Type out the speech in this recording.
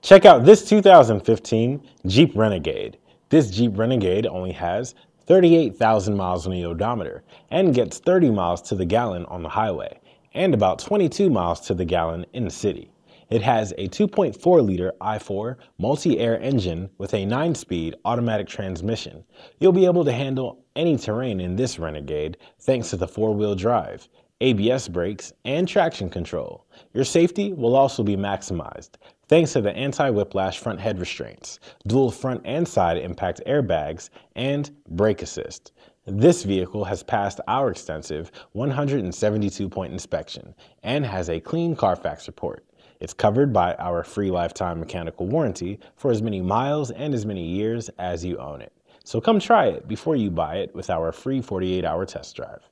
Check out this 2015 Jeep Renegade. This Jeep Renegade only has 38,000 miles on the odometer and gets 30 miles to the gallon on the highway and about 22 miles to the gallon in the city. It has a 2.4 liter i4 multi air engine with a 9 speed automatic transmission. You'll be able to handle any terrain in this Renegade thanks to the four wheel drive. ABS brakes, and traction control. Your safety will also be maximized thanks to the anti-whiplash front head restraints, dual front and side impact airbags, and brake assist. This vehicle has passed our extensive 172-point inspection and has a clean Carfax report. It's covered by our free lifetime mechanical warranty for as many miles and as many years as you own it. So come try it before you buy it with our free 48-hour test drive.